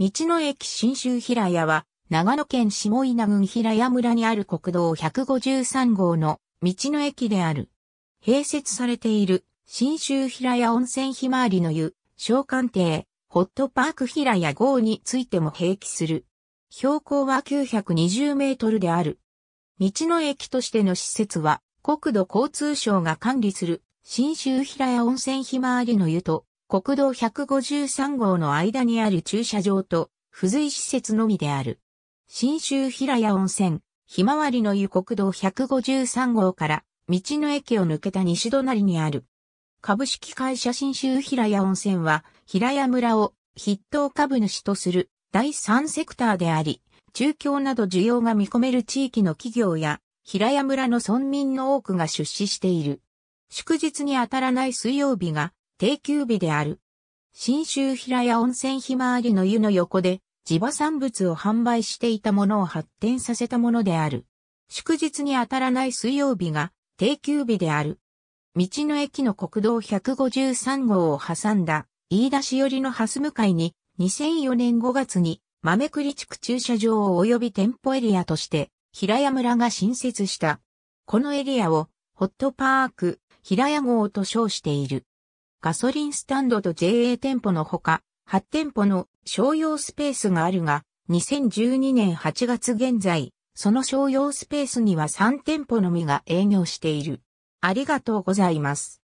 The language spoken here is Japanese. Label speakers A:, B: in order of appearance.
A: 道の駅新州平屋は、長野県下稲郡平屋村にある国道153号の道の駅である。併設されている新州平屋温泉ひまわりの湯、小官邸、ホットパーク平屋号についても併記する。標高は920メートルである。道の駅としての施設は、国土交通省が管理する新州平屋温泉ひまわりの湯と、国道153号の間にある駐車場と、付随施設のみである。新州平谷温泉、ひまわりの湯国道153号から、道の駅を抜けた西隣にある。株式会社新州平谷温泉は、平谷村を筆頭株主とする第三セクターであり、中京など需要が見込める地域の企業や、平谷村の村民の多くが出資している。祝日に当たらない水曜日が定休日である。新州平屋温泉ひまわりの湯の横で、地場産物を販売していたものを発展させたものである。祝日に当たらない水曜日が定休日である。道の駅の国道153号を挟んだ飯田市寄りの蓮向かいに2004年5月に豆栗地区駐車場及び店舗エリアとして平屋村が新設した。このエリアをホットパーク平屋号と称している。ガソリンスタンドと JA 店舗のほか、8店舗の商用スペースがあるが、2012年8月現在、その商用スペースには3店舗のみが営業している。ありがとうございます。